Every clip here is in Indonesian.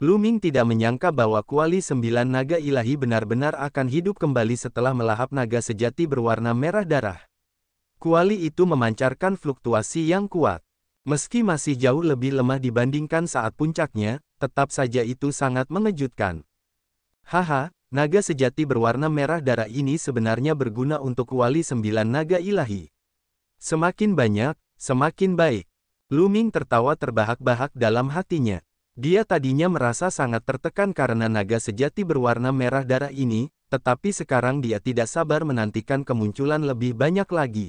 Luming tidak menyangka bahwa kuali sembilan naga ilahi benar-benar akan hidup kembali setelah melahap naga sejati berwarna merah darah. Kuali itu memancarkan fluktuasi yang kuat. Meski masih jauh lebih lemah dibandingkan saat puncaknya, tetap saja itu sangat mengejutkan. Haha, naga sejati berwarna merah darah ini sebenarnya berguna untuk kuali sembilan naga ilahi. Semakin banyak, semakin baik. Luming tertawa terbahak-bahak dalam hatinya. Dia tadinya merasa sangat tertekan karena naga sejati berwarna merah darah ini, tetapi sekarang dia tidak sabar menantikan kemunculan lebih banyak lagi.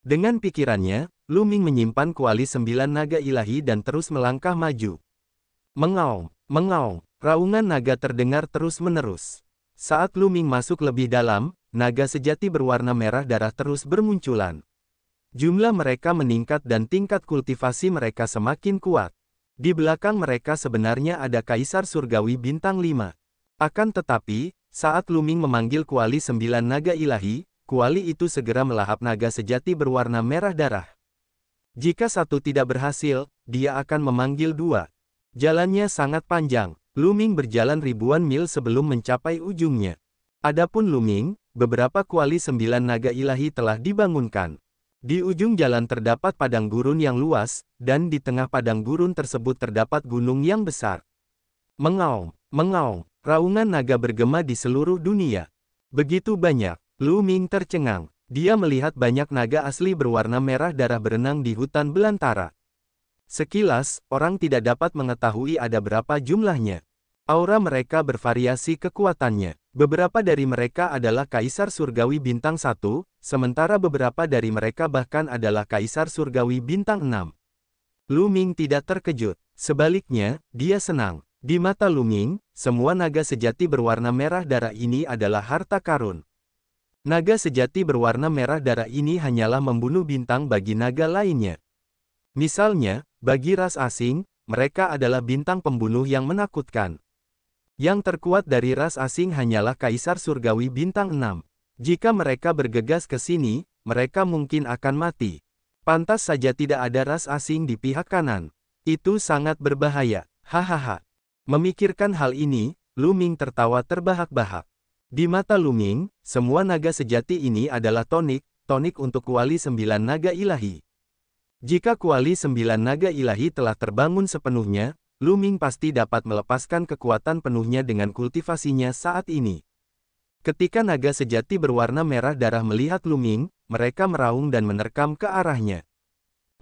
Dengan pikirannya, Luming menyimpan kuali sembilan naga ilahi dan terus melangkah maju. Mengaung, mengaum, raungan naga terdengar terus-menerus. Saat Luming masuk lebih dalam, naga sejati berwarna merah darah terus bermunculan. Jumlah mereka meningkat dan tingkat kultivasi mereka semakin kuat. Di belakang mereka sebenarnya ada Kaisar Surgawi Bintang 5. Akan tetapi, saat Luming memanggil kuali sembilan naga ilahi, kuali itu segera melahap naga sejati berwarna merah darah. Jika satu tidak berhasil, dia akan memanggil dua. Jalannya sangat panjang, Luming berjalan ribuan mil sebelum mencapai ujungnya. Adapun Luming, beberapa kuali sembilan naga ilahi telah dibangunkan. Di ujung jalan terdapat padang gurun yang luas, dan di tengah padang gurun tersebut terdapat gunung yang besar. Mengaum, mengaum, raungan naga bergema di seluruh dunia. Begitu banyak, Lu Ming tercengang. Dia melihat banyak naga asli berwarna merah darah berenang di hutan belantara. Sekilas, orang tidak dapat mengetahui ada berapa jumlahnya. Aura mereka bervariasi kekuatannya. Beberapa dari mereka adalah Kaisar Surgawi Bintang 1, sementara beberapa dari mereka bahkan adalah Kaisar Surgawi Bintang 6. Lu Ming tidak terkejut. Sebaliknya, dia senang. Di mata Lu Ming, semua naga sejati berwarna merah darah ini adalah harta karun. Naga sejati berwarna merah darah ini hanyalah membunuh bintang bagi naga lainnya. Misalnya, bagi ras asing, mereka adalah bintang pembunuh yang menakutkan. Yang terkuat dari ras asing hanyalah Kaisar Surgawi Bintang 6. Jika mereka bergegas ke sini, mereka mungkin akan mati. Pantas saja tidak ada ras asing di pihak kanan. Itu sangat berbahaya, hahaha. Memikirkan hal ini, Luming tertawa terbahak-bahak. Di mata Luming, semua naga sejati ini adalah tonik, tonik untuk kuali sembilan naga ilahi. Jika kuali sembilan naga ilahi telah terbangun sepenuhnya, Lu Ming pasti dapat melepaskan kekuatan penuhnya dengan kultivasinya saat ini. Ketika naga sejati berwarna merah darah melihat Lu Ming, mereka meraung dan menerkam ke arahnya.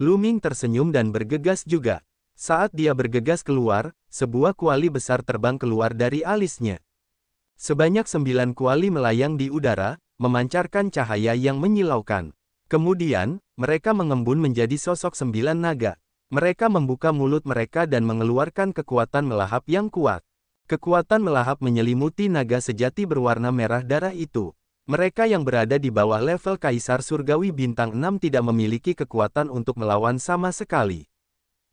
Lu Ming tersenyum dan bergegas juga. Saat dia bergegas keluar, sebuah kuali besar terbang keluar dari alisnya. Sebanyak sembilan kuali melayang di udara, memancarkan cahaya yang menyilaukan. Kemudian, mereka mengembun menjadi sosok sembilan naga. Mereka membuka mulut mereka dan mengeluarkan kekuatan melahap yang kuat. Kekuatan melahap menyelimuti naga sejati berwarna merah darah itu. Mereka yang berada di bawah level Kaisar Surgawi Bintang 6 tidak memiliki kekuatan untuk melawan sama sekali.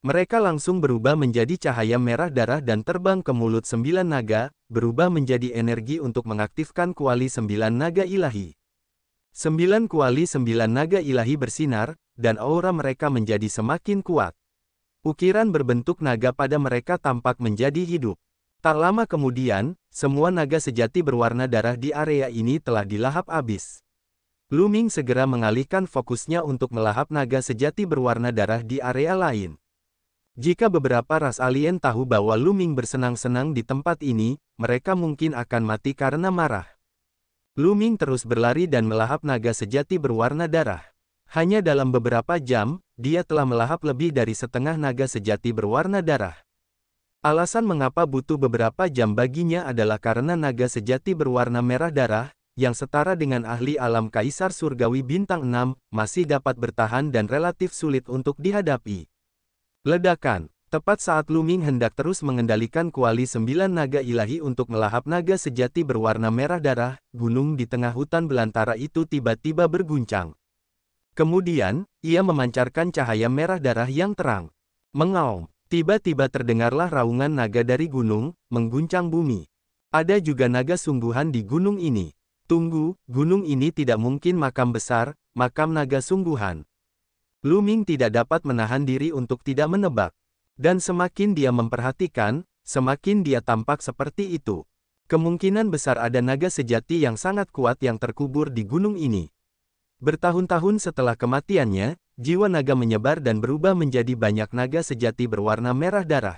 Mereka langsung berubah menjadi cahaya merah darah dan terbang ke mulut sembilan naga, berubah menjadi energi untuk mengaktifkan kuali sembilan naga ilahi. Sembilan kuali sembilan naga ilahi bersinar, dan aura mereka menjadi semakin kuat. Ukiran berbentuk naga pada mereka tampak menjadi hidup. Tak lama kemudian, semua naga sejati berwarna darah di area ini telah dilahap habis. Luming segera mengalihkan fokusnya untuk melahap naga sejati berwarna darah di area lain. Jika beberapa ras alien tahu bahwa Luming bersenang-senang di tempat ini, mereka mungkin akan mati karena marah. Luming terus berlari dan melahap naga sejati berwarna darah. Hanya dalam beberapa jam, dia telah melahap lebih dari setengah naga sejati berwarna darah. Alasan mengapa butuh beberapa jam baginya adalah karena naga sejati berwarna merah darah, yang setara dengan ahli alam Kaisar Surgawi Bintang 6, masih dapat bertahan dan relatif sulit untuk dihadapi. Ledakan Tepat saat Luming hendak terus mengendalikan kuali sembilan naga ilahi untuk melahap naga sejati berwarna merah darah, gunung di tengah hutan belantara itu tiba-tiba berguncang. Kemudian, ia memancarkan cahaya merah darah yang terang. Mengaum, tiba-tiba terdengarlah raungan naga dari gunung, mengguncang bumi. Ada juga naga sungguhan di gunung ini. Tunggu, gunung ini tidak mungkin makam besar, makam naga sungguhan. Lu Ming tidak dapat menahan diri untuk tidak menebak. Dan semakin dia memperhatikan, semakin dia tampak seperti itu. Kemungkinan besar ada naga sejati yang sangat kuat yang terkubur di gunung ini. Bertahun-tahun setelah kematiannya, jiwa naga menyebar dan berubah menjadi banyak naga sejati berwarna merah darah.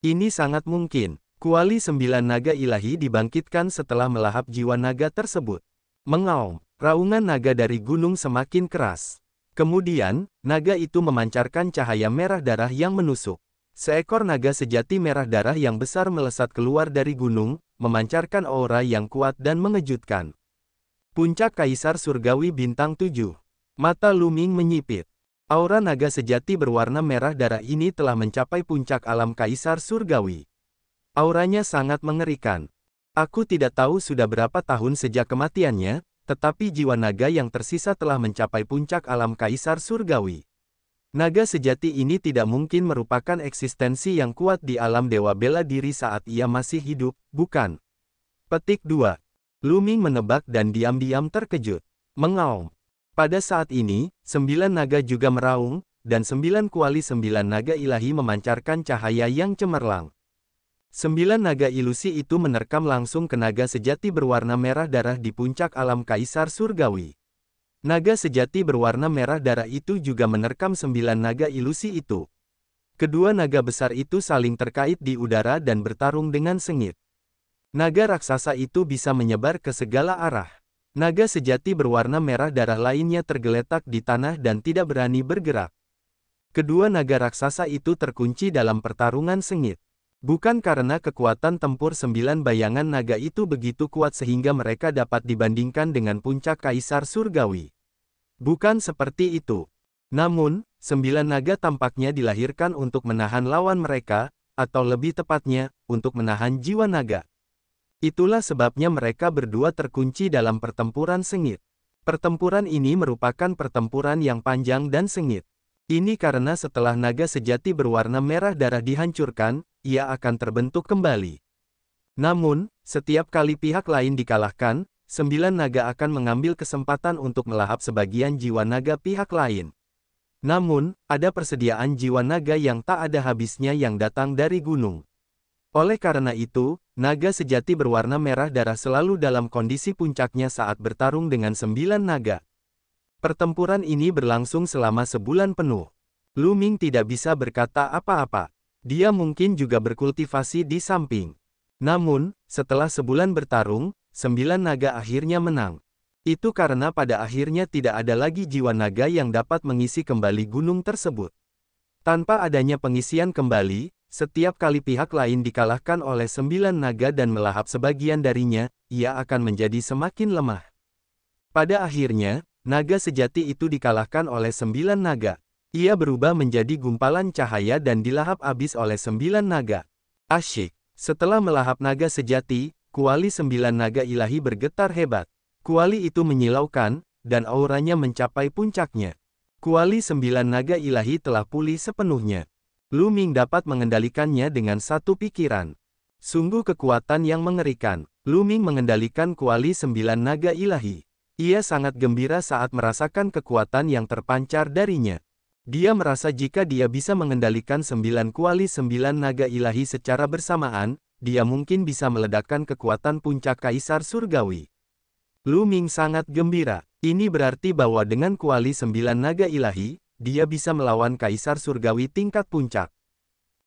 Ini sangat mungkin. Kuali sembilan naga ilahi dibangkitkan setelah melahap jiwa naga tersebut. Mengaum, raungan naga dari gunung semakin keras. Kemudian, naga itu memancarkan cahaya merah darah yang menusuk. Seekor naga sejati merah darah yang besar melesat keluar dari gunung, memancarkan aura yang kuat dan mengejutkan. Puncak Kaisar Surgawi Bintang 7. Mata Luming menyipit. Aura naga sejati berwarna merah darah ini telah mencapai puncak alam Kaisar Surgawi. Auranya sangat mengerikan. Aku tidak tahu sudah berapa tahun sejak kematiannya, tetapi jiwa naga yang tersisa telah mencapai puncak alam Kaisar Surgawi. Naga sejati ini tidak mungkin merupakan eksistensi yang kuat di alam dewa bela diri saat ia masih hidup, bukan? Petik 2. Luming menebak dan diam-diam terkejut. Mengaum. Pada saat ini, sembilan naga juga meraung, dan sembilan kuali sembilan naga ilahi memancarkan cahaya yang cemerlang. Sembilan naga ilusi itu menerkam langsung ke naga sejati berwarna merah darah di puncak alam kaisar surgawi. Naga sejati berwarna merah darah itu juga menerkam sembilan naga ilusi itu. Kedua naga besar itu saling terkait di udara dan bertarung dengan sengit. Naga raksasa itu bisa menyebar ke segala arah. Naga sejati berwarna merah darah lainnya tergeletak di tanah dan tidak berani bergerak. Kedua naga raksasa itu terkunci dalam pertarungan sengit. Bukan karena kekuatan tempur sembilan bayangan naga itu begitu kuat sehingga mereka dapat dibandingkan dengan puncak kaisar surgawi. Bukan seperti itu. Namun, sembilan naga tampaknya dilahirkan untuk menahan lawan mereka, atau lebih tepatnya, untuk menahan jiwa naga. Itulah sebabnya mereka berdua terkunci dalam pertempuran sengit. Pertempuran ini merupakan pertempuran yang panjang dan sengit. Ini karena setelah naga sejati berwarna merah darah dihancurkan, ia akan terbentuk kembali. Namun, setiap kali pihak lain dikalahkan, sembilan naga akan mengambil kesempatan untuk melahap sebagian jiwa naga pihak lain. Namun, ada persediaan jiwa naga yang tak ada habisnya yang datang dari gunung. Oleh karena itu, naga sejati berwarna merah darah selalu dalam kondisi puncaknya saat bertarung dengan sembilan naga. Pertempuran ini berlangsung selama sebulan penuh. Luming tidak bisa berkata apa-apa. Dia mungkin juga berkultivasi di samping. Namun, setelah sebulan bertarung, sembilan naga akhirnya menang. Itu karena pada akhirnya tidak ada lagi jiwa naga yang dapat mengisi kembali gunung tersebut. Tanpa adanya pengisian kembali, setiap kali pihak lain dikalahkan oleh sembilan naga dan melahap sebagian darinya, ia akan menjadi semakin lemah. Pada akhirnya, naga sejati itu dikalahkan oleh sembilan naga. Ia berubah menjadi gumpalan cahaya dan dilahap abis oleh sembilan naga. Asyik, setelah melahap naga sejati, kuali sembilan naga ilahi bergetar hebat. Kuali itu menyilaukan, dan auranya mencapai puncaknya. Kuali sembilan naga ilahi telah pulih sepenuhnya. Lu Ming dapat mengendalikannya dengan satu pikiran. Sungguh kekuatan yang mengerikan. Lu Ming mengendalikan kuali sembilan naga ilahi. Ia sangat gembira saat merasakan kekuatan yang terpancar darinya. Dia merasa jika dia bisa mengendalikan sembilan kuali sembilan naga ilahi secara bersamaan, dia mungkin bisa meledakkan kekuatan puncak kaisar surgawi. Lu Ming sangat gembira. Ini berarti bahwa dengan kuali sembilan naga ilahi, dia bisa melawan Kaisar Surgawi tingkat puncak.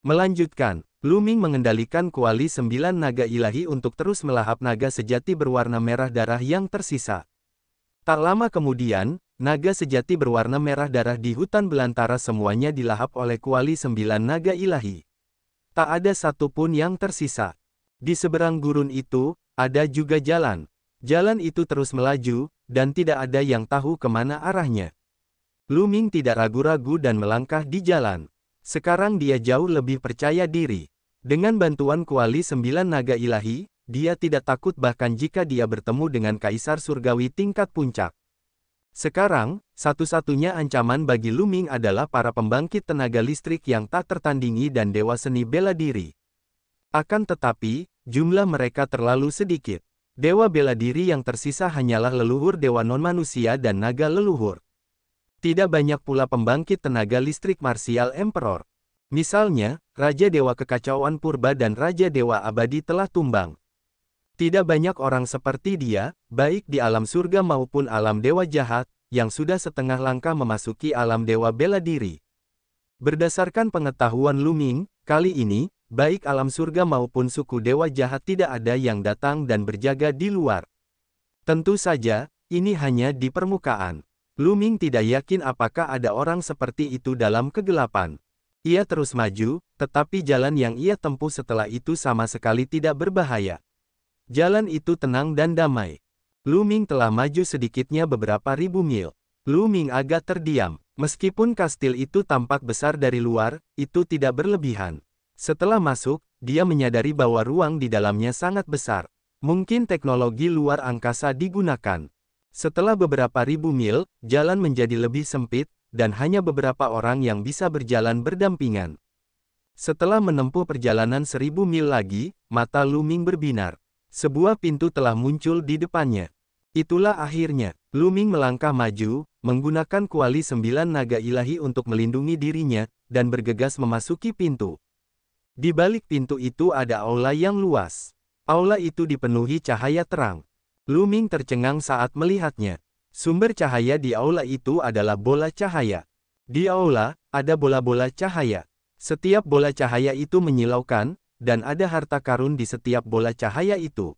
Melanjutkan, Luming mengendalikan kuali sembilan naga ilahi untuk terus melahap naga sejati berwarna merah darah yang tersisa. Tak lama kemudian, naga sejati berwarna merah darah di hutan belantara semuanya dilahap oleh kuali sembilan naga ilahi. Tak ada satupun yang tersisa. Di seberang gurun itu, ada juga jalan. Jalan itu terus melaju, dan tidak ada yang tahu kemana arahnya. Lu Ming tidak ragu-ragu dan melangkah di jalan. Sekarang dia jauh lebih percaya diri. Dengan bantuan kuali sembilan naga ilahi, dia tidak takut bahkan jika dia bertemu dengan Kaisar Surgawi tingkat puncak. Sekarang, satu-satunya ancaman bagi Luming adalah para pembangkit tenaga listrik yang tak tertandingi dan dewa seni bela diri. Akan tetapi, jumlah mereka terlalu sedikit. Dewa bela diri yang tersisa hanyalah leluhur dewa non-manusia dan naga leluhur. Tidak banyak pula pembangkit tenaga listrik martial emperor. Misalnya, Raja Dewa Kekacauan Purba dan Raja Dewa Abadi telah tumbang. Tidak banyak orang seperti dia, baik di alam surga maupun alam dewa jahat, yang sudah setengah langkah memasuki alam dewa bela diri. Berdasarkan pengetahuan Luming, kali ini, baik alam surga maupun suku dewa jahat tidak ada yang datang dan berjaga di luar. Tentu saja, ini hanya di permukaan. Luming tidak yakin apakah ada orang seperti itu dalam kegelapan. Ia terus maju, tetapi jalan yang ia tempuh setelah itu sama sekali tidak berbahaya. Jalan itu tenang dan damai. Luming telah maju sedikitnya beberapa ribu mil. Luming agak terdiam. Meskipun kastil itu tampak besar dari luar, itu tidak berlebihan. Setelah masuk, dia menyadari bahwa ruang di dalamnya sangat besar. Mungkin teknologi luar angkasa digunakan. Setelah beberapa ribu mil, jalan menjadi lebih sempit, dan hanya beberapa orang yang bisa berjalan berdampingan. Setelah menempuh perjalanan seribu mil lagi, mata Luming berbinar. Sebuah pintu telah muncul di depannya. Itulah akhirnya, Luming melangkah maju, menggunakan kuali sembilan naga ilahi untuk melindungi dirinya, dan bergegas memasuki pintu. Di balik pintu itu ada aula yang luas. Aula itu dipenuhi cahaya terang. Lu Ming tercengang saat melihatnya. Sumber cahaya di aula itu adalah bola cahaya. Di aula, ada bola-bola cahaya. Setiap bola cahaya itu menyilaukan, dan ada harta karun di setiap bola cahaya itu.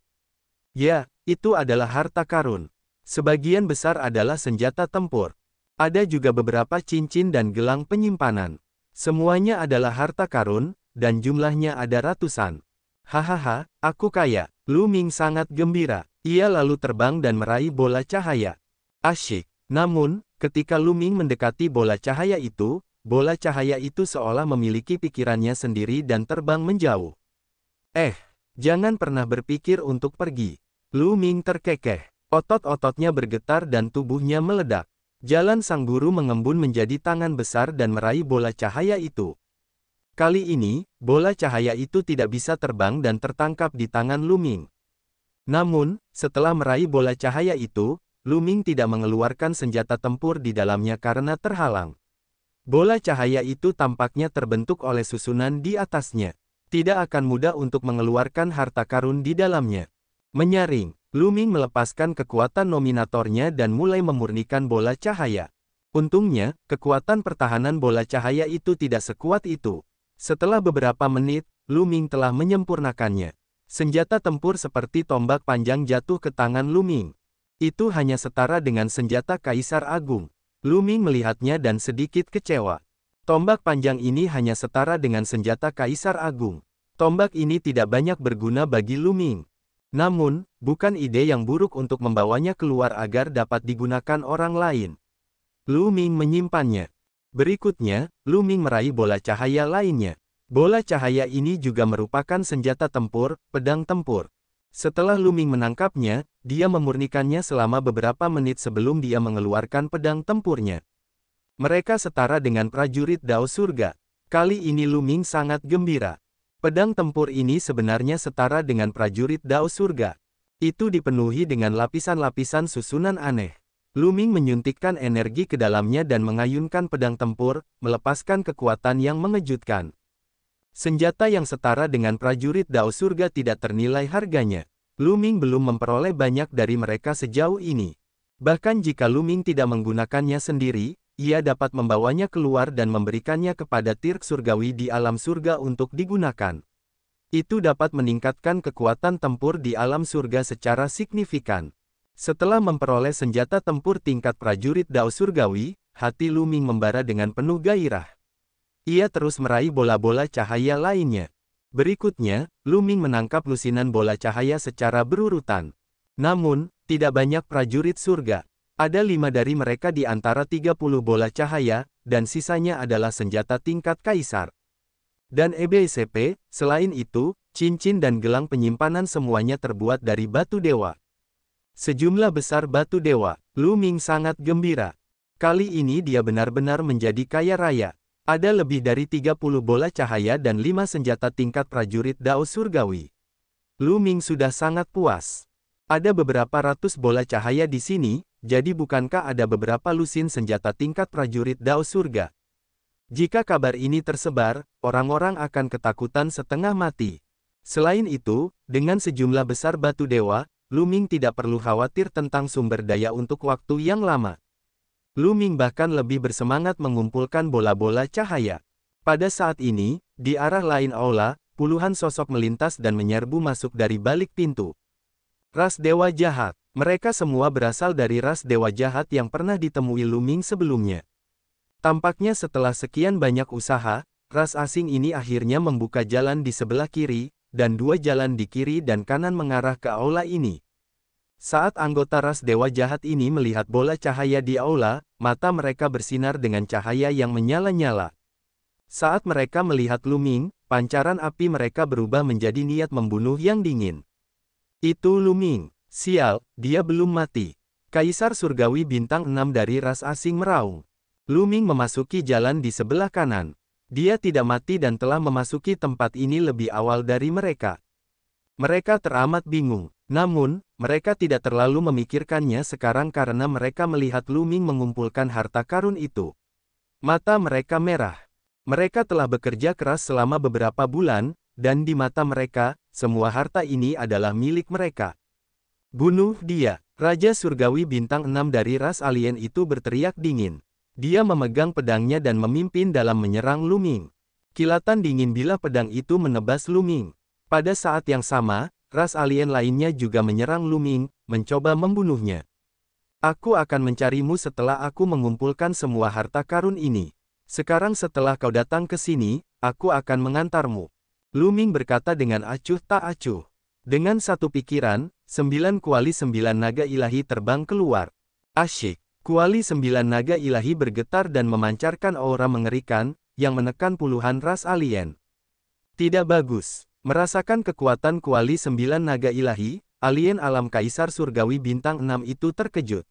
Ya, itu adalah harta karun. Sebagian besar adalah senjata tempur. Ada juga beberapa cincin dan gelang penyimpanan. Semuanya adalah harta karun, dan jumlahnya ada ratusan. Hahaha, aku kaya. Lu Ming sangat gembira. Ia lalu terbang dan meraih bola cahaya. Asyik. Namun, ketika Luming mendekati bola cahaya itu, bola cahaya itu seolah memiliki pikirannya sendiri dan terbang menjauh. Eh, jangan pernah berpikir untuk pergi. Luming terkekeh. Otot-ototnya bergetar dan tubuhnya meledak. Jalan sang guru mengembun menjadi tangan besar dan meraih bola cahaya itu. Kali ini, bola cahaya itu tidak bisa terbang dan tertangkap di tangan Luming. Namun, setelah meraih bola cahaya itu, Luming tidak mengeluarkan senjata tempur di dalamnya karena terhalang. Bola cahaya itu tampaknya terbentuk oleh susunan di atasnya. Tidak akan mudah untuk mengeluarkan harta karun di dalamnya. Menyaring, Luming melepaskan kekuatan nominatornya dan mulai memurnikan bola cahaya. Untungnya, kekuatan pertahanan bola cahaya itu tidak sekuat itu. Setelah beberapa menit, Luming telah menyempurnakannya. Senjata tempur seperti tombak panjang jatuh ke tangan Luming. Itu hanya setara dengan senjata Kaisar Agung. Luming melihatnya dan sedikit kecewa. Tombak panjang ini hanya setara dengan senjata Kaisar Agung. Tombak ini tidak banyak berguna bagi Luming. Namun, bukan ide yang buruk untuk membawanya keluar agar dapat digunakan orang lain. Luming menyimpannya. Berikutnya, Luming meraih bola cahaya lainnya. Bola cahaya ini juga merupakan senjata tempur, pedang tempur. Setelah Luming menangkapnya, dia memurnikannya selama beberapa menit sebelum dia mengeluarkan pedang tempurnya. Mereka setara dengan prajurit Dao Surga. Kali ini Luming sangat gembira. Pedang tempur ini sebenarnya setara dengan prajurit Dao Surga. Itu dipenuhi dengan lapisan-lapisan susunan aneh. Luming menyuntikkan energi ke dalamnya dan mengayunkan pedang tempur, melepaskan kekuatan yang mengejutkan. Senjata yang setara dengan prajurit Dao Surga tidak ternilai harganya. Luming belum memperoleh banyak dari mereka sejauh ini. Bahkan jika Luming tidak menggunakannya sendiri, ia dapat membawanya keluar dan memberikannya kepada tirk surgawi di alam surga untuk digunakan. Itu dapat meningkatkan kekuatan tempur di alam surga secara signifikan. Setelah memperoleh senjata tempur tingkat prajurit Dao Surgawi, hati Luming membara dengan penuh gairah. Ia terus meraih bola-bola cahaya lainnya. Berikutnya, Luming menangkap lusinan bola cahaya secara berurutan. Namun, tidak banyak prajurit surga. Ada lima dari mereka di antara 30 bola cahaya, dan sisanya adalah senjata tingkat kaisar. Dan EBCP, selain itu, cincin dan gelang penyimpanan semuanya terbuat dari batu dewa. Sejumlah besar batu dewa, Luming sangat gembira. Kali ini dia benar-benar menjadi kaya raya. Ada lebih dari 30 bola cahaya dan 5 senjata tingkat prajurit Dao Surgawi. Lu Ming sudah sangat puas. Ada beberapa ratus bola cahaya di sini, jadi bukankah ada beberapa lusin senjata tingkat prajurit Dao Surga? Jika kabar ini tersebar, orang-orang akan ketakutan setengah mati. Selain itu, dengan sejumlah besar batu dewa, Lu Ming tidak perlu khawatir tentang sumber daya untuk waktu yang lama. Lu Ming bahkan lebih bersemangat mengumpulkan bola-bola cahaya. Pada saat ini, di arah lain aula, puluhan sosok melintas dan menyerbu masuk dari balik pintu. Ras Dewa Jahat. Mereka semua berasal dari ras Dewa Jahat yang pernah ditemui Lu Ming sebelumnya. Tampaknya setelah sekian banyak usaha, ras asing ini akhirnya membuka jalan di sebelah kiri, dan dua jalan di kiri dan kanan mengarah ke aula ini. Saat anggota ras dewa jahat ini melihat bola cahaya di aula, mata mereka bersinar dengan cahaya yang menyala-nyala. Saat mereka melihat Luming, pancaran api mereka berubah menjadi niat membunuh yang dingin. Itu Luming, sial, dia belum mati. Kaisar Surgawi bintang 6 dari ras asing meraung. Luming memasuki jalan di sebelah kanan. Dia tidak mati dan telah memasuki tempat ini lebih awal dari mereka. Mereka teramat bingung. Namun, mereka tidak terlalu memikirkannya sekarang karena mereka melihat Luming mengumpulkan harta karun itu. Mata mereka merah. Mereka telah bekerja keras selama beberapa bulan, dan di mata mereka, semua harta ini adalah milik mereka. Bunuh dia. Raja Surgawi bintang 6 dari ras alien itu berteriak dingin. Dia memegang pedangnya dan memimpin dalam menyerang Luming. Kilatan dingin bila pedang itu menebas Luming. Pada saat yang sama, ras alien lainnya juga menyerang Luming, mencoba membunuhnya. Aku akan mencarimu setelah aku mengumpulkan semua harta karun ini. Sekarang setelah kau datang ke sini, aku akan mengantarmu. Luming berkata dengan acuh tak acuh. Dengan satu pikiran, sembilan kuali sembilan naga ilahi terbang keluar. Asyik, kuali sembilan naga ilahi bergetar dan memancarkan aura mengerikan, yang menekan puluhan ras alien. Tidak bagus. Merasakan kekuatan kuali sembilan naga ilahi, alien alam kaisar surgawi bintang enam itu terkejut.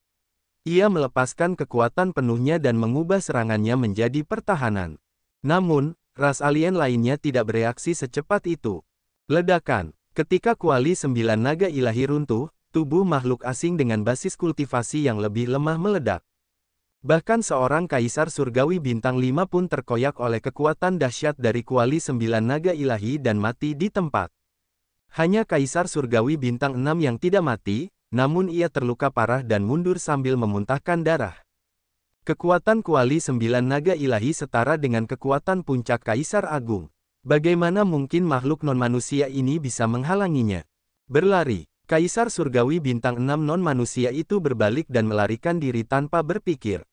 Ia melepaskan kekuatan penuhnya dan mengubah serangannya menjadi pertahanan. Namun, ras alien lainnya tidak bereaksi secepat itu. Ledakan. Ketika kuali sembilan naga ilahi runtuh, tubuh makhluk asing dengan basis kultivasi yang lebih lemah meledak. Bahkan seorang kaisar surgawi bintang Lima pun terkoyak oleh kekuatan dahsyat dari kuali sembilan naga ilahi dan mati di tempat. Hanya kaisar surgawi bintang Enam yang tidak mati, namun ia terluka parah dan mundur sambil memuntahkan darah. Kekuatan kuali sembilan naga ilahi setara dengan kekuatan puncak kaisar agung. Bagaimana mungkin makhluk non-manusia ini bisa menghalanginya? Berlari. Kaisar Surgawi bintang Enam non-manusia itu berbalik dan melarikan diri tanpa berpikir.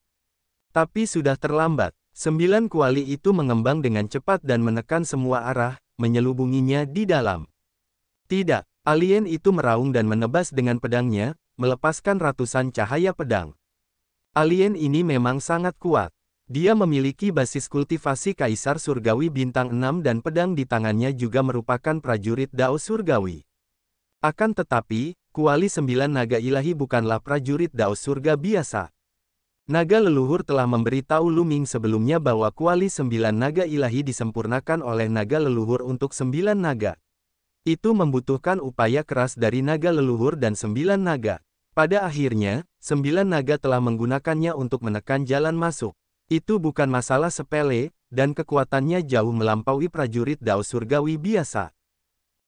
Tapi sudah terlambat, sembilan kuali itu mengembang dengan cepat dan menekan semua arah, menyelubunginya di dalam. Tidak, alien itu meraung dan menebas dengan pedangnya, melepaskan ratusan cahaya pedang. Alien ini memang sangat kuat. Dia memiliki basis kultivasi Kaisar Surgawi Bintang Enam dan pedang di tangannya juga merupakan prajurit Dao Surgawi. Akan tetapi, kuali sembilan naga ilahi bukanlah prajurit Dao surga biasa. Naga leluhur telah memberitahu Luming sebelumnya bahwa kuali sembilan naga ilahi disempurnakan oleh naga leluhur untuk sembilan naga. Itu membutuhkan upaya keras dari naga leluhur dan sembilan naga. Pada akhirnya, sembilan naga telah menggunakannya untuk menekan jalan masuk. Itu bukan masalah sepele, dan kekuatannya jauh melampaui prajurit Dao Surgawi biasa.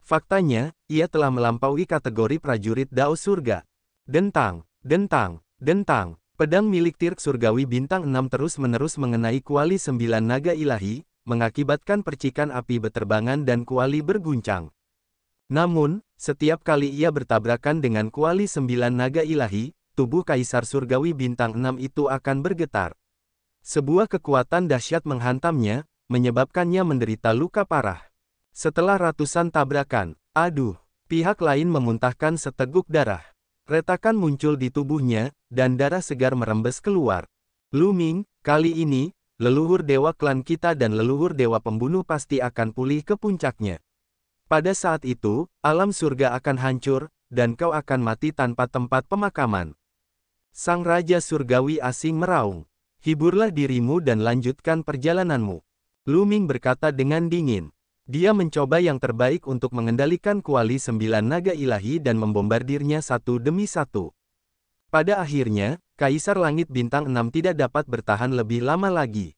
Faktanya, ia telah melampaui kategori prajurit Dao Surga. Dentang, dentang, dentang, pedang milik Tirk Surgawi bintang 6 terus-menerus mengenai kuali sembilan naga ilahi, mengakibatkan percikan api beterbangan dan kuali berguncang. Namun, setiap kali ia bertabrakan dengan kuali sembilan naga ilahi, tubuh Kaisar Surgawi bintang 6 itu akan bergetar. Sebuah kekuatan dahsyat menghantamnya, menyebabkannya menderita luka parah. Setelah ratusan tabrakan, aduh, pihak lain memuntahkan seteguk darah. Retakan muncul di tubuhnya, dan darah segar merembes keluar. Luming, kali ini, leluhur dewa klan kita dan leluhur dewa pembunuh pasti akan pulih ke puncaknya. Pada saat itu, alam surga akan hancur, dan kau akan mati tanpa tempat pemakaman. Sang Raja Surgawi asing meraung. Hiburlah dirimu dan lanjutkan perjalananmu. Luming berkata dengan dingin. Dia mencoba yang terbaik untuk mengendalikan kuali sembilan naga ilahi dan membombardirnya satu demi satu. Pada akhirnya, Kaisar Langit Bintang 6 tidak dapat bertahan lebih lama lagi.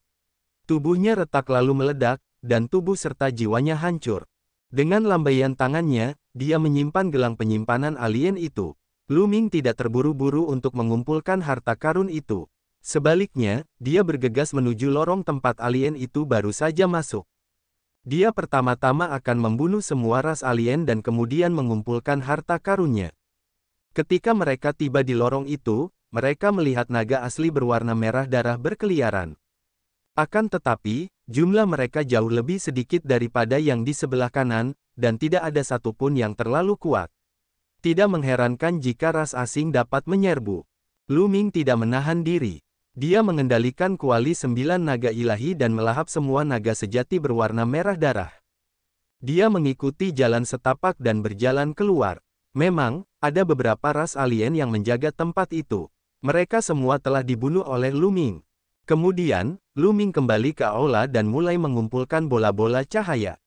Tubuhnya retak lalu meledak, dan tubuh serta jiwanya hancur. Dengan lambaian tangannya, dia menyimpan gelang penyimpanan alien itu. Luming tidak terburu-buru untuk mengumpulkan harta karun itu. Sebaliknya, dia bergegas menuju lorong tempat alien itu baru saja masuk. Dia pertama-tama akan membunuh semua ras alien dan kemudian mengumpulkan harta karunnya. Ketika mereka tiba di lorong itu, mereka melihat naga asli berwarna merah darah berkeliaran. Akan tetapi, jumlah mereka jauh lebih sedikit daripada yang di sebelah kanan, dan tidak ada satupun yang terlalu kuat. Tidak mengherankan jika ras asing dapat menyerbu. Luming tidak menahan diri. Dia mengendalikan kuali sembilan naga ilahi dan melahap semua naga sejati berwarna merah darah. Dia mengikuti jalan setapak dan berjalan keluar. Memang, ada beberapa ras alien yang menjaga tempat itu. Mereka semua telah dibunuh oleh Luming. Kemudian, Luming kembali ke aula dan mulai mengumpulkan bola-bola cahaya.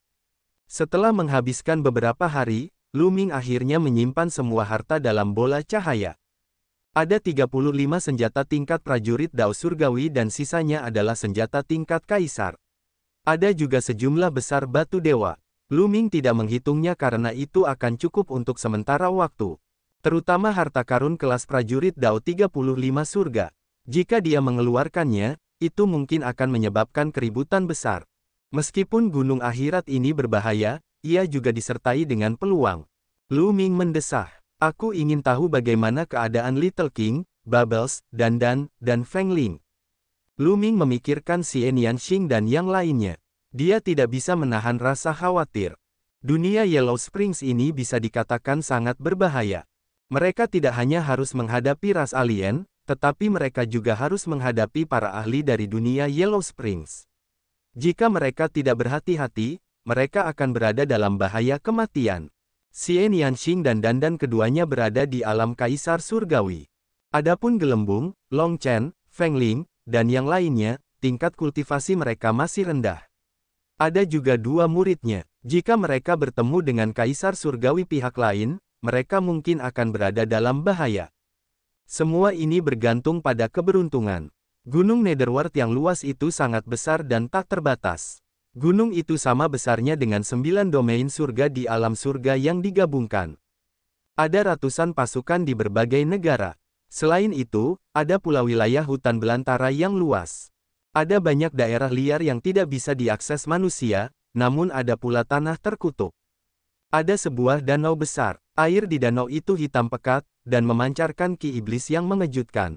Setelah menghabiskan beberapa hari, Luming akhirnya menyimpan semua harta dalam bola cahaya. Ada 35 senjata tingkat prajurit Dao Surgawi dan sisanya adalah senjata tingkat kaisar. Ada juga sejumlah besar batu dewa. Luming tidak menghitungnya karena itu akan cukup untuk sementara waktu. Terutama harta karun kelas prajurit Dao 35 surga. Jika dia mengeluarkannya, itu mungkin akan menyebabkan keributan besar. Meskipun gunung akhirat ini berbahaya, ia juga disertai dengan peluang. Luming mendesah. Aku ingin tahu bagaimana keadaan Little King, Bubbles, dan dan Feng Ling. Lu Ming memikirkan Xian Nianxing dan yang lainnya. Dia tidak bisa menahan rasa khawatir. Dunia Yellow Springs ini bisa dikatakan sangat berbahaya. Mereka tidak hanya harus menghadapi ras alien, tetapi mereka juga harus menghadapi para ahli dari dunia Yellow Springs. Jika mereka tidak berhati-hati, mereka akan berada dalam bahaya kematian. Xian Yanxing dan Dandan keduanya berada di alam kaisar surgawi. Adapun Gelembung, Long Chen, Feng Ling, dan yang lainnya, tingkat kultivasi mereka masih rendah. Ada juga dua muridnya. Jika mereka bertemu dengan kaisar surgawi pihak lain, mereka mungkin akan berada dalam bahaya. Semua ini bergantung pada keberuntungan. Gunung Netherworld yang luas itu sangat besar dan tak terbatas. Gunung itu sama besarnya dengan sembilan domain surga di alam surga yang digabungkan. Ada ratusan pasukan di berbagai negara. Selain itu, ada pula wilayah hutan belantara yang luas. Ada banyak daerah liar yang tidak bisa diakses manusia, namun ada pula tanah terkutuk. Ada sebuah danau besar, air di danau itu hitam pekat, dan memancarkan ki iblis yang mengejutkan.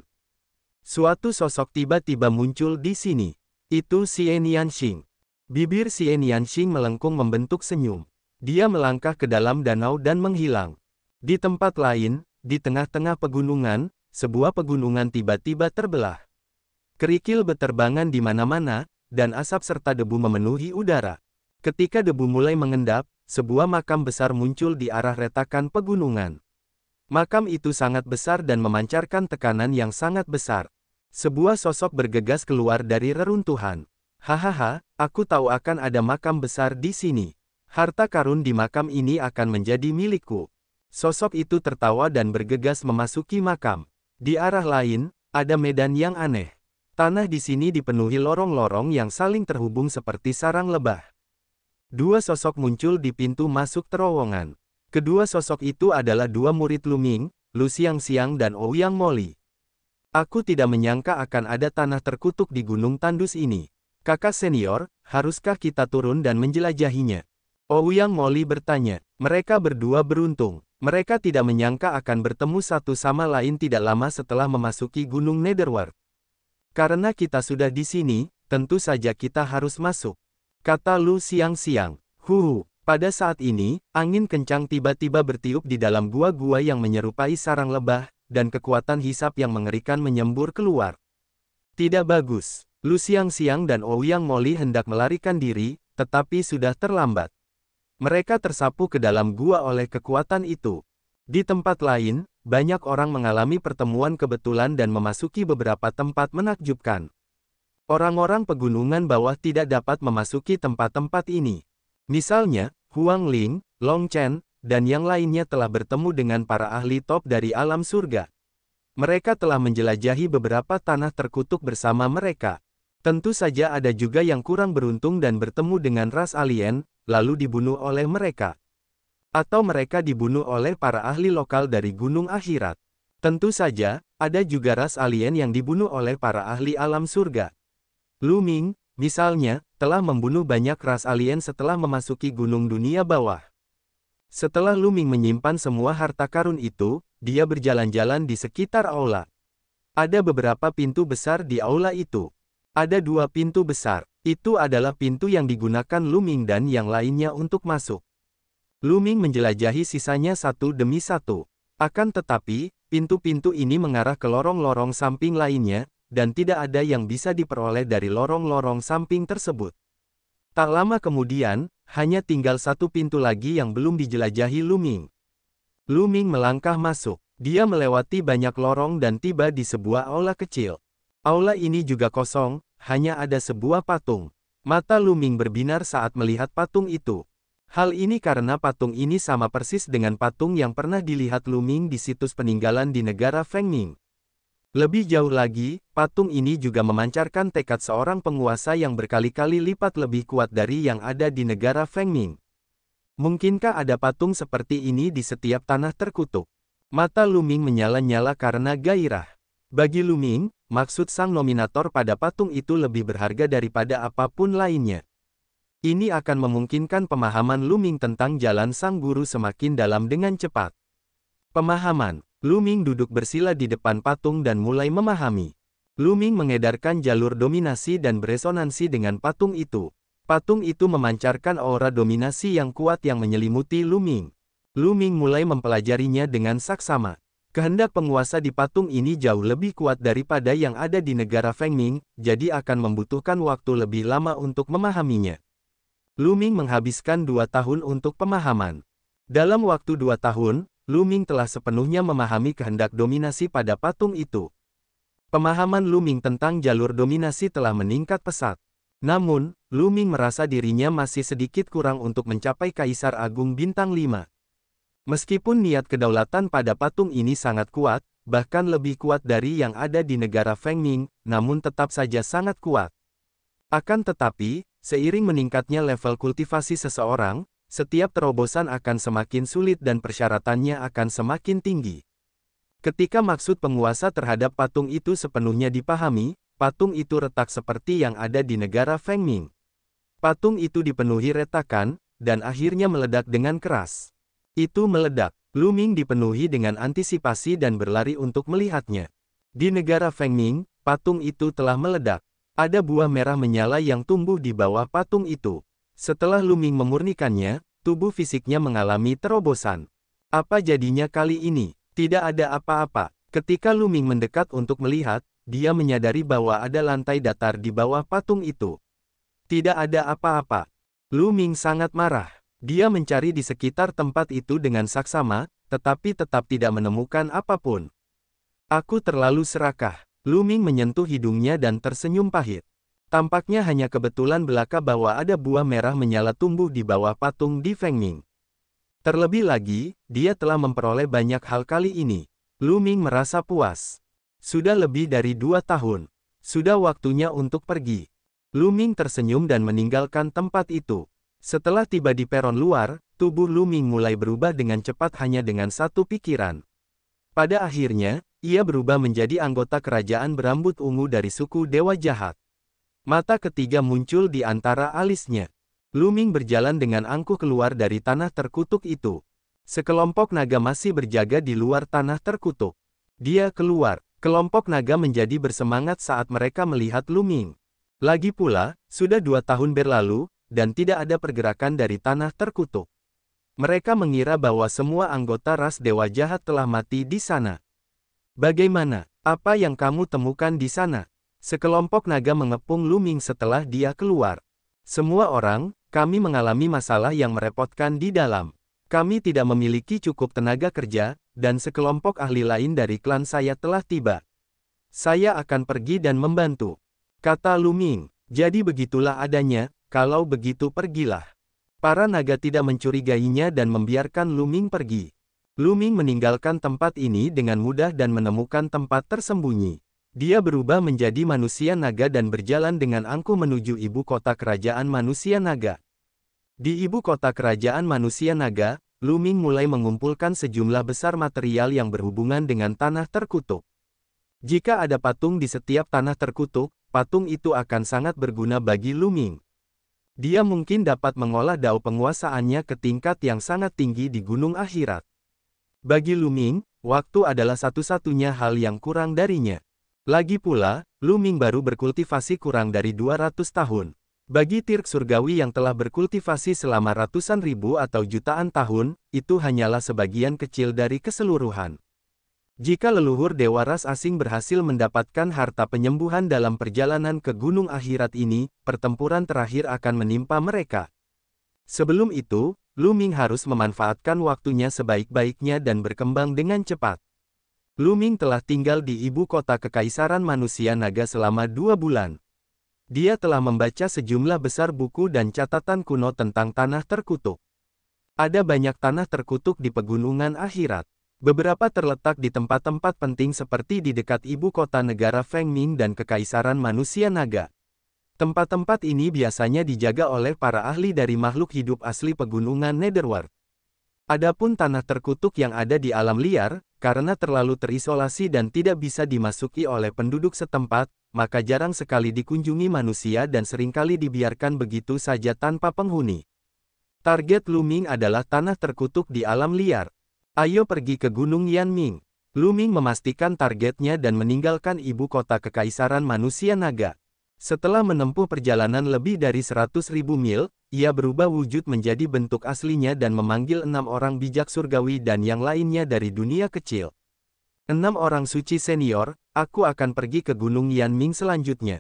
Suatu sosok tiba-tiba muncul di sini. Itu Xie Nianxing. Bibir Si Yanxing melengkung membentuk senyum. Dia melangkah ke dalam danau dan menghilang. Di tempat lain, di tengah-tengah pegunungan, sebuah pegunungan tiba-tiba terbelah. Kerikil beterbangan di mana-mana, dan asap serta debu memenuhi udara. Ketika debu mulai mengendap, sebuah makam besar muncul di arah retakan pegunungan. Makam itu sangat besar dan memancarkan tekanan yang sangat besar. Sebuah sosok bergegas keluar dari reruntuhan. Hahaha, aku tahu akan ada makam besar di sini. Harta karun di makam ini akan menjadi milikku. Sosok itu tertawa dan bergegas memasuki makam. Di arah lain, ada medan yang aneh. Tanah di sini dipenuhi lorong-lorong yang saling terhubung seperti sarang lebah. Dua sosok muncul di pintu masuk terowongan. Kedua sosok itu adalah dua murid Luming, Lu Siang Siang dan Ouyang Moli. Aku tidak menyangka akan ada tanah terkutuk di Gunung Tandus ini. Kakak senior, haruskah kita turun dan menjelajahinya? Ouyang oh, Molly bertanya. Mereka berdua beruntung. Mereka tidak menyangka akan bertemu satu sama lain tidak lama setelah memasuki Gunung Netherworld. Karena kita sudah di sini, tentu saja kita harus masuk. Kata Lu siang-siang. Huhu, pada saat ini, angin kencang tiba-tiba bertiup di dalam gua-gua yang menyerupai sarang lebah, dan kekuatan hisap yang mengerikan menyembur keluar. Tidak bagus. Lu Siang Siang dan Ouyang oh Moli hendak melarikan diri, tetapi sudah terlambat. Mereka tersapu ke dalam gua oleh kekuatan itu. Di tempat lain, banyak orang mengalami pertemuan kebetulan dan memasuki beberapa tempat menakjubkan. Orang-orang pegunungan bawah tidak dapat memasuki tempat-tempat ini. Misalnya, Huang Ling, Long Chen, dan yang lainnya telah bertemu dengan para ahli top dari alam surga. Mereka telah menjelajahi beberapa tanah terkutuk bersama mereka. Tentu saja ada juga yang kurang beruntung dan bertemu dengan ras alien, lalu dibunuh oleh mereka. Atau mereka dibunuh oleh para ahli lokal dari Gunung Akhirat. Tentu saja, ada juga ras alien yang dibunuh oleh para ahli alam surga. Luming, misalnya, telah membunuh banyak ras alien setelah memasuki gunung dunia bawah. Setelah Luming menyimpan semua harta karun itu, dia berjalan-jalan di sekitar aula. Ada beberapa pintu besar di aula itu. Ada dua pintu besar. Itu adalah pintu yang digunakan Luming dan yang lainnya untuk masuk. Luming menjelajahi sisanya satu demi satu. Akan tetapi, pintu-pintu ini mengarah ke lorong-lorong samping lainnya, dan tidak ada yang bisa diperoleh dari lorong-lorong samping tersebut. Tak lama kemudian, hanya tinggal satu pintu lagi yang belum dijelajahi Luming. Luming melangkah masuk. Dia melewati banyak lorong dan tiba di sebuah aula kecil. Aula ini juga kosong, hanya ada sebuah patung. Mata Luming berbinar saat melihat patung itu. Hal ini karena patung ini sama persis dengan patung yang pernah dilihat Luming di situs peninggalan di negara Fengming. Lebih jauh lagi, patung ini juga memancarkan tekad seorang penguasa yang berkali-kali lipat lebih kuat dari yang ada di negara Fengming. Mungkinkah ada patung seperti ini di setiap tanah terkutuk? Mata Luming menyala-nyala karena gairah. Bagi Luming, maksud sang nominator pada patung itu lebih berharga daripada apapun lainnya. Ini akan memungkinkan pemahaman Luming tentang jalan sang guru semakin dalam dengan cepat. Pemahaman, Luming duduk bersila di depan patung dan mulai memahami. Luming mengedarkan jalur dominasi dan beresonansi dengan patung itu. Patung itu memancarkan aura dominasi yang kuat yang menyelimuti Luming. Luming mulai mempelajarinya dengan saksama. Kehendak penguasa di patung ini jauh lebih kuat daripada yang ada di negara Fengming, jadi akan membutuhkan waktu lebih lama untuk memahaminya. Luming menghabiskan dua tahun untuk pemahaman. Dalam waktu dua tahun, Luming telah sepenuhnya memahami kehendak dominasi pada patung itu. Pemahaman Luming tentang jalur dominasi telah meningkat pesat. Namun, Luming merasa dirinya masih sedikit kurang untuk mencapai Kaisar Agung Bintang 5. Meskipun niat kedaulatan pada patung ini sangat kuat, bahkan lebih kuat dari yang ada di negara Fengning, namun tetap saja sangat kuat. Akan tetapi, seiring meningkatnya level kultivasi seseorang, setiap terobosan akan semakin sulit dan persyaratannya akan semakin tinggi. Ketika maksud penguasa terhadap patung itu sepenuhnya dipahami, patung itu retak seperti yang ada di negara Fengming. Patung itu dipenuhi retakan, dan akhirnya meledak dengan keras. Itu meledak. Luming dipenuhi dengan antisipasi dan berlari untuk melihatnya. Di negara Fengming, patung itu telah meledak. Ada buah merah menyala yang tumbuh di bawah patung itu. Setelah Luming memurnikannya, tubuh fisiknya mengalami terobosan. Apa jadinya kali ini? Tidak ada apa-apa. Ketika Luming mendekat untuk melihat, dia menyadari bahwa ada lantai datar di bawah patung itu. Tidak ada apa-apa. Luming sangat marah. Dia mencari di sekitar tempat itu dengan saksama, tetapi tetap tidak menemukan apapun. Aku terlalu serakah. Luming menyentuh hidungnya dan tersenyum pahit. Tampaknya hanya kebetulan belaka bahwa ada buah merah menyala tumbuh di bawah patung di Fengming. Terlebih lagi, dia telah memperoleh banyak hal kali ini. Luming merasa puas. Sudah lebih dari dua tahun. Sudah waktunya untuk pergi. Luming tersenyum dan meninggalkan tempat itu. Setelah tiba di peron luar, tubuh Luming mulai berubah dengan cepat hanya dengan satu pikiran. Pada akhirnya, ia berubah menjadi anggota kerajaan berambut ungu dari suku Dewa Jahat. Mata ketiga muncul di antara alisnya. Luming berjalan dengan angkuh keluar dari tanah terkutuk itu. Sekelompok naga masih berjaga di luar tanah terkutuk. Dia keluar. Kelompok naga menjadi bersemangat saat mereka melihat Luming. Lagi pula, sudah dua tahun berlalu, dan tidak ada pergerakan dari tanah terkutuk. Mereka mengira bahwa semua anggota ras dewa jahat telah mati di sana. Bagaimana? Apa yang kamu temukan di sana? Sekelompok naga mengepung Luming setelah dia keluar. Semua orang, kami mengalami masalah yang merepotkan di dalam. Kami tidak memiliki cukup tenaga kerja, dan sekelompok ahli lain dari klan saya telah tiba. Saya akan pergi dan membantu. Kata Luming. Jadi begitulah adanya, kalau begitu pergilah. Para naga tidak mencurigainya dan membiarkan Luming pergi. Luming meninggalkan tempat ini dengan mudah dan menemukan tempat tersembunyi. Dia berubah menjadi manusia naga dan berjalan dengan angkuh menuju ibu kota kerajaan manusia naga. Di ibu kota kerajaan manusia naga, Luming mulai mengumpulkan sejumlah besar material yang berhubungan dengan tanah terkutuk. Jika ada patung di setiap tanah terkutuk, patung itu akan sangat berguna bagi Luming. Dia mungkin dapat mengolah dao penguasaannya ke tingkat yang sangat tinggi di gunung akhirat. Bagi Luming, waktu adalah satu-satunya hal yang kurang darinya. Lagi pula, Luming baru berkultivasi kurang dari 200 tahun. Bagi tirk surgawi yang telah berkultivasi selama ratusan ribu atau jutaan tahun, itu hanyalah sebagian kecil dari keseluruhan. Jika leluhur dewa ras asing berhasil mendapatkan harta penyembuhan dalam perjalanan ke gunung akhirat ini, pertempuran terakhir akan menimpa mereka. Sebelum itu, Lu Ming harus memanfaatkan waktunya sebaik-baiknya dan berkembang dengan cepat. Lu Ming telah tinggal di ibu kota Kekaisaran Manusia Naga selama dua bulan. Dia telah membaca sejumlah besar buku dan catatan kuno tentang tanah terkutuk. Ada banyak tanah terkutuk di pegunungan akhirat. Beberapa terletak di tempat-tempat penting seperti di dekat ibu kota negara Fengming dan Kekaisaran Manusia Naga. Tempat-tempat ini biasanya dijaga oleh para ahli dari makhluk hidup asli pegunungan Netherworld. Adapun tanah terkutuk yang ada di alam liar, karena terlalu terisolasi dan tidak bisa dimasuki oleh penduduk setempat, maka jarang sekali dikunjungi manusia dan seringkali dibiarkan begitu saja tanpa penghuni. Target Luming adalah tanah terkutuk di alam liar. Ayo pergi ke Gunung Yanming. Luming memastikan targetnya dan meninggalkan ibu kota kekaisaran manusia naga. Setelah menempuh perjalanan lebih dari 100.000 mil, ia berubah wujud menjadi bentuk aslinya dan memanggil enam orang bijak surgawi dan yang lainnya dari dunia kecil. Enam orang suci senior, aku akan pergi ke Gunung Yanming selanjutnya.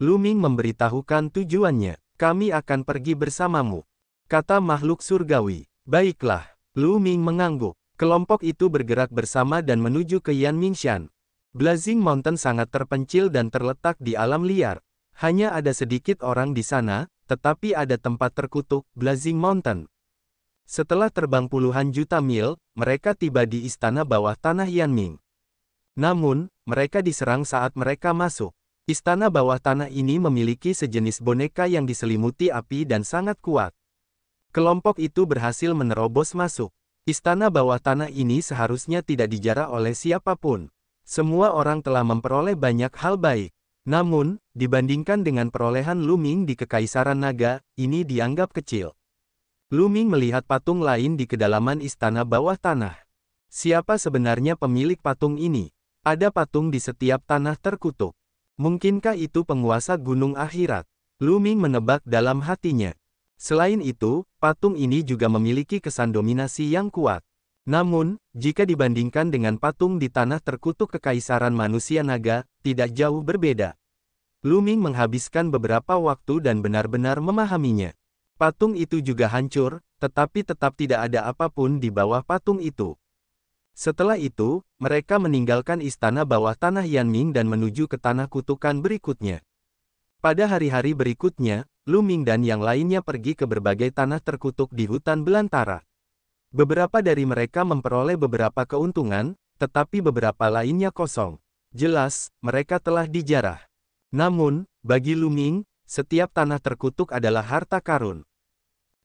Luming memberitahukan tujuannya, kami akan pergi bersamamu. Kata makhluk surgawi, baiklah. Lu Ming mengangguk. Kelompok itu bergerak bersama dan menuju ke Yan Mingshan. Blazing Mountain sangat terpencil dan terletak di alam liar. Hanya ada sedikit orang di sana, tetapi ada tempat terkutuk, Blazing Mountain. Setelah terbang puluhan juta mil, mereka tiba di istana bawah tanah Yan Ming. Namun, mereka diserang saat mereka masuk. Istana bawah tanah ini memiliki sejenis boneka yang diselimuti api dan sangat kuat. Kelompok itu berhasil menerobos masuk. Istana bawah tanah ini seharusnya tidak dijarah oleh siapapun. Semua orang telah memperoleh banyak hal baik. Namun, dibandingkan dengan perolehan Luming di Kekaisaran Naga, ini dianggap kecil. Luming melihat patung lain di kedalaman istana bawah tanah. Siapa sebenarnya pemilik patung ini? Ada patung di setiap tanah terkutuk. Mungkinkah itu penguasa gunung akhirat? Luming menebak dalam hatinya. Selain itu, patung ini juga memiliki kesan dominasi yang kuat. Namun, jika dibandingkan dengan patung di tanah terkutuk kekaisaran manusia naga, tidak jauh berbeda. Luming menghabiskan beberapa waktu dan benar-benar memahaminya. Patung itu juga hancur, tetapi tetap tidak ada apapun di bawah patung itu. Setelah itu, mereka meninggalkan istana bawah tanah Yanming dan menuju ke tanah kutukan berikutnya. Pada hari-hari berikutnya, Luming dan yang lainnya pergi ke berbagai tanah terkutuk di hutan belantara. Beberapa dari mereka memperoleh beberapa keuntungan, tetapi beberapa lainnya kosong. Jelas, mereka telah dijarah. Namun, bagi Luming, setiap tanah terkutuk adalah harta karun.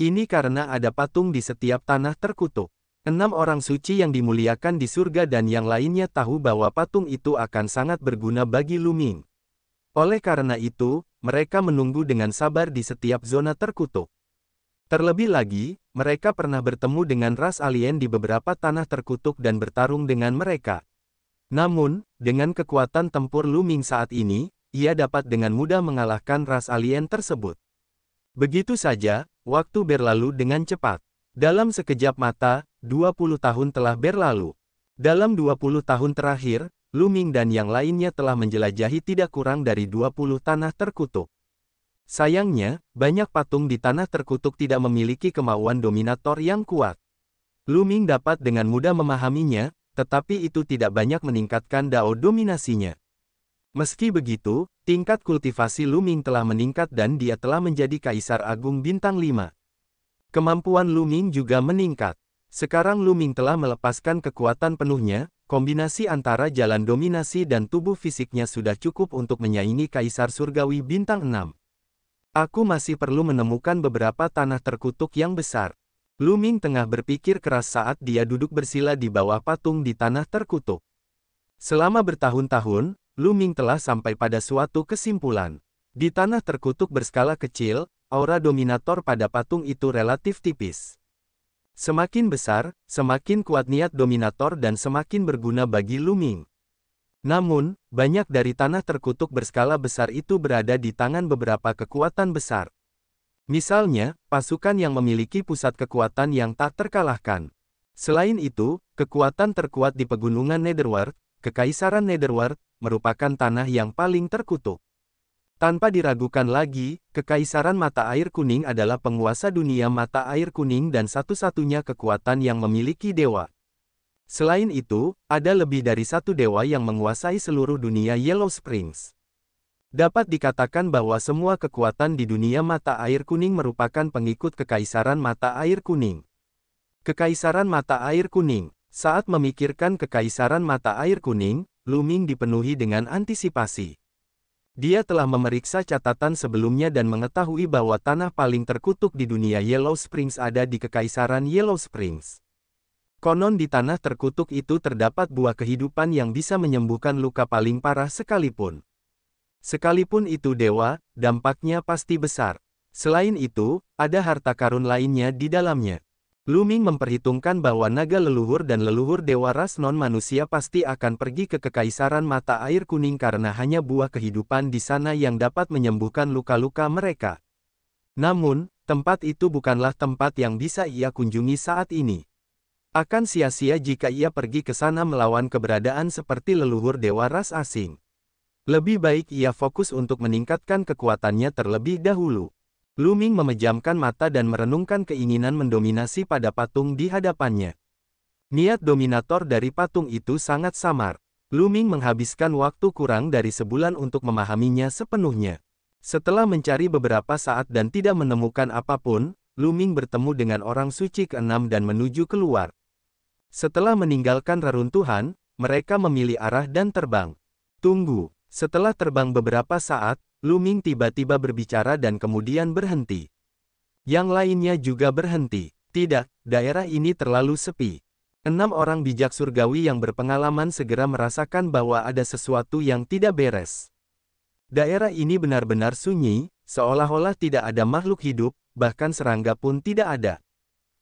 Ini karena ada patung di setiap tanah terkutuk. Enam orang suci yang dimuliakan di surga dan yang lainnya tahu bahwa patung itu akan sangat berguna bagi Luming. Oleh karena itu, mereka menunggu dengan sabar di setiap zona terkutuk. Terlebih lagi, mereka pernah bertemu dengan ras alien di beberapa tanah terkutuk dan bertarung dengan mereka. Namun, dengan kekuatan tempur Luming saat ini, ia dapat dengan mudah mengalahkan ras alien tersebut. Begitu saja, waktu berlalu dengan cepat. Dalam sekejap mata, 20 tahun telah berlalu. Dalam 20 tahun terakhir, Luming dan yang lainnya telah menjelajahi tidak kurang dari 20 tanah terkutuk. Sayangnya, banyak patung di tanah terkutuk tidak memiliki kemauan dominator yang kuat. Luming dapat dengan mudah memahaminya, tetapi itu tidak banyak meningkatkan dao dominasinya. Meski begitu, tingkat kultivasi Luming telah meningkat dan dia telah menjadi Kaisar Agung Bintang 5. Kemampuan Luming juga meningkat. Sekarang Luming telah melepaskan kekuatan penuhnya, Kombinasi antara jalan dominasi dan tubuh fisiknya sudah cukup untuk menyaingi Kaisar Surgawi Bintang 6. Aku masih perlu menemukan beberapa tanah terkutuk yang besar. Luming tengah berpikir keras saat dia duduk bersila di bawah patung di tanah terkutuk. Selama bertahun-tahun, Luming telah sampai pada suatu kesimpulan. Di tanah terkutuk berskala kecil, aura dominator pada patung itu relatif tipis. Semakin besar, semakin kuat niat dominator dan semakin berguna bagi Luming. Namun, banyak dari tanah terkutuk berskala besar itu berada di tangan beberapa kekuatan besar. Misalnya, pasukan yang memiliki pusat kekuatan yang tak terkalahkan. Selain itu, kekuatan terkuat di pegunungan Netherworld, Kekaisaran Netherworld, merupakan tanah yang paling terkutuk. Tanpa diragukan lagi, Kekaisaran Mata Air Kuning adalah penguasa dunia mata air kuning dan satu-satunya kekuatan yang memiliki dewa. Selain itu, ada lebih dari satu dewa yang menguasai seluruh dunia Yellow Springs. Dapat dikatakan bahwa semua kekuatan di dunia mata air kuning merupakan pengikut Kekaisaran Mata Air Kuning. Kekaisaran Mata Air Kuning Saat memikirkan Kekaisaran Mata Air Kuning, Luming dipenuhi dengan antisipasi. Dia telah memeriksa catatan sebelumnya dan mengetahui bahwa tanah paling terkutuk di dunia Yellow Springs ada di Kekaisaran Yellow Springs. Konon di tanah terkutuk itu terdapat buah kehidupan yang bisa menyembuhkan luka paling parah sekalipun. Sekalipun itu dewa, dampaknya pasti besar. Selain itu, ada harta karun lainnya di dalamnya. Luming memperhitungkan bahwa naga leluhur dan leluhur dewa ras non-manusia pasti akan pergi ke Kekaisaran Mata Air Kuning karena hanya buah kehidupan di sana yang dapat menyembuhkan luka-luka mereka. Namun, tempat itu bukanlah tempat yang bisa ia kunjungi saat ini. Akan sia-sia jika ia pergi ke sana melawan keberadaan seperti leluhur dewa ras asing. Lebih baik ia fokus untuk meningkatkan kekuatannya terlebih dahulu. Luming memejamkan mata dan merenungkan keinginan mendominasi pada patung di hadapannya. Niat dominator dari patung itu sangat samar. Luming menghabiskan waktu kurang dari sebulan untuk memahaminya sepenuhnya. Setelah mencari beberapa saat dan tidak menemukan apapun, Luming bertemu dengan orang suci keenam dan menuju keluar. Setelah meninggalkan reruntuhan, mereka memilih arah dan terbang. Tunggu, setelah terbang beberapa saat, Luming tiba-tiba berbicara dan kemudian berhenti. Yang lainnya juga berhenti. Tidak, daerah ini terlalu sepi. Enam orang bijak surgawi yang berpengalaman segera merasakan bahwa ada sesuatu yang tidak beres. Daerah ini benar-benar sunyi, seolah-olah tidak ada makhluk hidup, bahkan serangga pun tidak ada.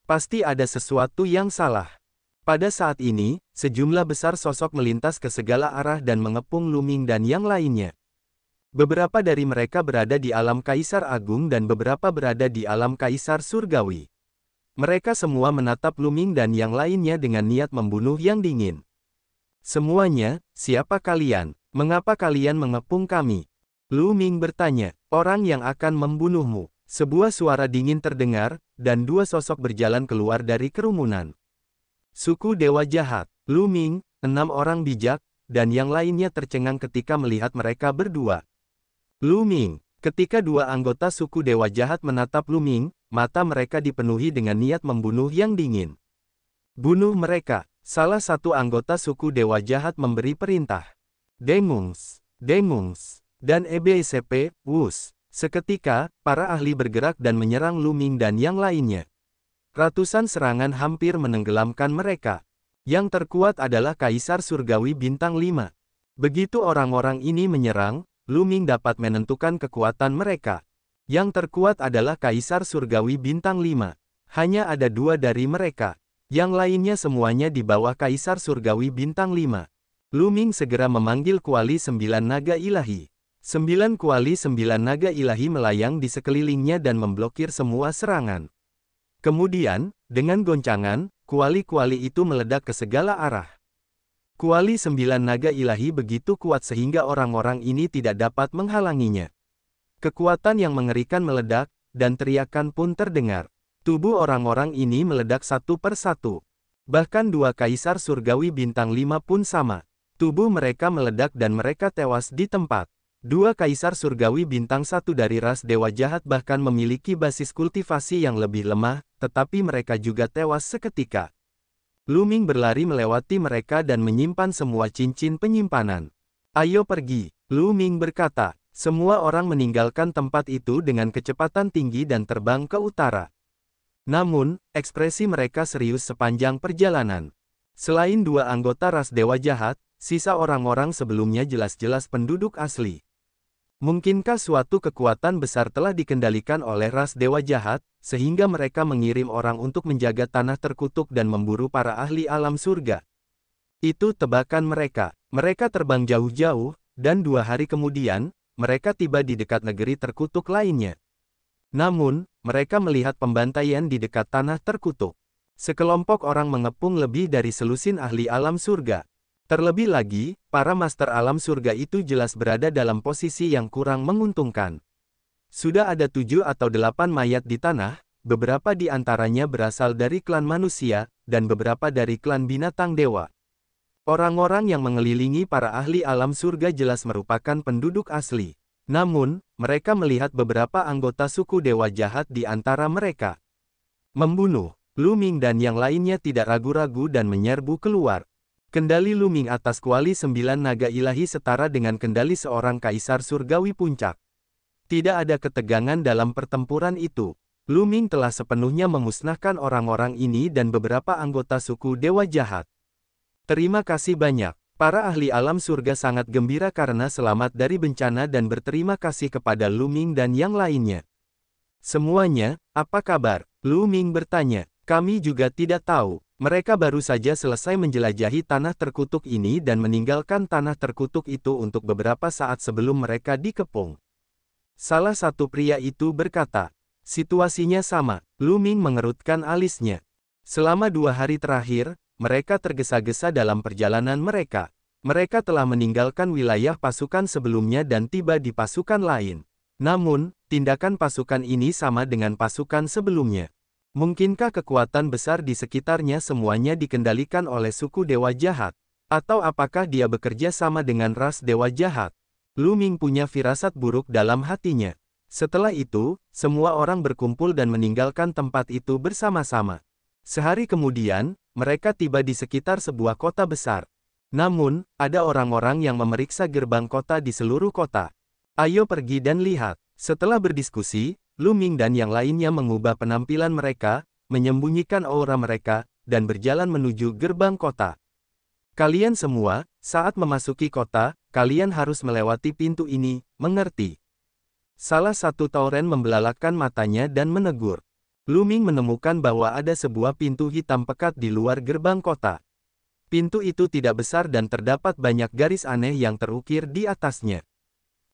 Pasti ada sesuatu yang salah. Pada saat ini, sejumlah besar sosok melintas ke segala arah dan mengepung Luming dan yang lainnya. Beberapa dari mereka berada di alam Kaisar Agung dan beberapa berada di alam Kaisar Surgawi. Mereka semua menatap Luming dan yang lainnya dengan niat membunuh yang dingin. Semuanya, siapa kalian? Mengapa kalian mengepung kami? Lu Ming bertanya, orang yang akan membunuhmu. Sebuah suara dingin terdengar, dan dua sosok berjalan keluar dari kerumunan. Suku Dewa Jahat, Lu Ming, enam orang bijak, dan yang lainnya tercengang ketika melihat mereka berdua. Lu Ming, ketika dua anggota suku Dewa Jahat menatap Lu Ming, mata mereka dipenuhi dengan niat membunuh yang dingin. Bunuh mereka, salah satu anggota suku Dewa Jahat memberi perintah. Dengungs, Dengungs, dan EBCP, Wus. Seketika, para ahli bergerak dan menyerang Lu Ming dan yang lainnya. Ratusan serangan hampir menenggelamkan mereka. Yang terkuat adalah Kaisar Surgawi Bintang 5. Begitu orang-orang ini menyerang, Luming dapat menentukan kekuatan mereka. Yang terkuat adalah Kaisar Surgawi Bintang 5. Hanya ada dua dari mereka. Yang lainnya semuanya di bawah Kaisar Surgawi Bintang 5. Luming segera memanggil kuali sembilan naga ilahi. Sembilan kuali sembilan naga ilahi melayang di sekelilingnya dan memblokir semua serangan. Kemudian, dengan goncangan, kuali-kuali itu meledak ke segala arah. Kuali sembilan naga ilahi begitu kuat sehingga orang-orang ini tidak dapat menghalanginya. Kekuatan yang mengerikan meledak, dan teriakan pun terdengar. Tubuh orang-orang ini meledak satu per satu. Bahkan dua kaisar surgawi bintang lima pun sama. Tubuh mereka meledak dan mereka tewas di tempat. Dua kaisar surgawi bintang satu dari ras dewa jahat bahkan memiliki basis kultivasi yang lebih lemah, tetapi mereka juga tewas seketika. Luming berlari melewati mereka dan menyimpan semua cincin penyimpanan. Ayo pergi, Luming berkata. Semua orang meninggalkan tempat itu dengan kecepatan tinggi dan terbang ke utara. Namun, ekspresi mereka serius sepanjang perjalanan. Selain dua anggota ras dewa jahat, sisa orang-orang sebelumnya jelas-jelas penduduk asli. Mungkinkah suatu kekuatan besar telah dikendalikan oleh ras dewa jahat, sehingga mereka mengirim orang untuk menjaga tanah terkutuk dan memburu para ahli alam surga? Itu tebakan mereka. Mereka terbang jauh-jauh, dan dua hari kemudian, mereka tiba di dekat negeri terkutuk lainnya. Namun, mereka melihat pembantaian di dekat tanah terkutuk. Sekelompok orang mengepung lebih dari selusin ahli alam surga. Terlebih lagi, para master alam surga itu jelas berada dalam posisi yang kurang menguntungkan. Sudah ada tujuh atau delapan mayat di tanah, beberapa di antaranya berasal dari klan manusia, dan beberapa dari klan binatang dewa. Orang-orang yang mengelilingi para ahli alam surga jelas merupakan penduduk asli. Namun, mereka melihat beberapa anggota suku dewa jahat di antara mereka. Membunuh, Luming dan yang lainnya tidak ragu-ragu dan menyerbu keluar. Kendali Luming atas kuali sembilan naga ilahi setara dengan kendali seorang kaisar surgawi puncak. Tidak ada ketegangan dalam pertempuran itu. Luming telah sepenuhnya memusnahkan orang-orang ini dan beberapa anggota suku Dewa Jahat. Terima kasih banyak. Para ahli alam surga sangat gembira karena selamat dari bencana dan berterima kasih kepada Luming dan yang lainnya. Semuanya, apa kabar? Luming bertanya. Kami juga tidak tahu. Mereka baru saja selesai menjelajahi tanah terkutuk ini dan meninggalkan tanah terkutuk itu untuk beberapa saat sebelum mereka dikepung. Salah satu pria itu berkata, situasinya sama, Luming mengerutkan alisnya. Selama dua hari terakhir, mereka tergesa-gesa dalam perjalanan mereka. Mereka telah meninggalkan wilayah pasukan sebelumnya dan tiba di pasukan lain. Namun, tindakan pasukan ini sama dengan pasukan sebelumnya. Mungkinkah kekuatan besar di sekitarnya semuanya dikendalikan oleh suku dewa jahat? Atau apakah dia bekerja sama dengan ras dewa jahat? Lu Ming punya firasat buruk dalam hatinya. Setelah itu, semua orang berkumpul dan meninggalkan tempat itu bersama-sama. Sehari kemudian, mereka tiba di sekitar sebuah kota besar. Namun, ada orang-orang yang memeriksa gerbang kota di seluruh kota. Ayo pergi dan lihat. Setelah berdiskusi, Lu Ming dan yang lainnya mengubah penampilan mereka, menyembunyikan aura mereka, dan berjalan menuju gerbang kota. Kalian semua, saat memasuki kota, kalian harus melewati pintu ini, mengerti? Salah satu Tauren membelalakan matanya dan menegur. Luming menemukan bahwa ada sebuah pintu hitam pekat di luar gerbang kota. Pintu itu tidak besar dan terdapat banyak garis aneh yang terukir di atasnya.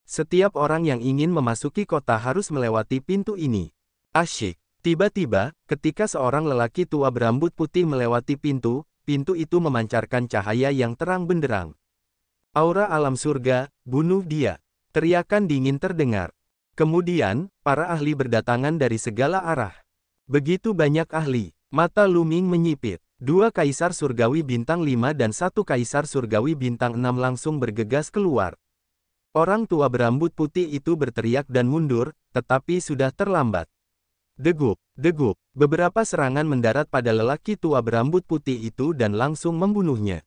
Setiap orang yang ingin memasuki kota harus melewati pintu ini. Asyik. Tiba-tiba, ketika seorang lelaki tua berambut putih melewati pintu, pintu itu memancarkan cahaya yang terang benderang. Aura alam surga, bunuh dia. Teriakan dingin terdengar. Kemudian, para ahli berdatangan dari segala arah. Begitu banyak ahli, mata Luming menyipit. Dua kaisar surgawi bintang 5 dan satu kaisar surgawi bintang 6 langsung bergegas keluar. Orang tua berambut putih itu berteriak dan mundur, tetapi sudah terlambat. Degup, degup, beberapa serangan mendarat pada lelaki tua berambut putih itu dan langsung membunuhnya.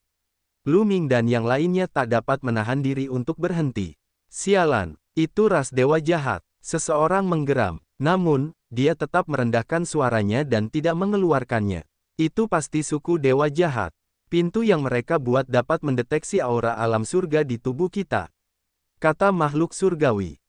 Lu Ming dan yang lainnya tak dapat menahan diri untuk berhenti. Sialan, itu ras dewa jahat. Seseorang menggeram, namun, dia tetap merendahkan suaranya dan tidak mengeluarkannya. Itu pasti suku dewa jahat. Pintu yang mereka buat dapat mendeteksi aura alam surga di tubuh kita. Kata makhluk surgawi.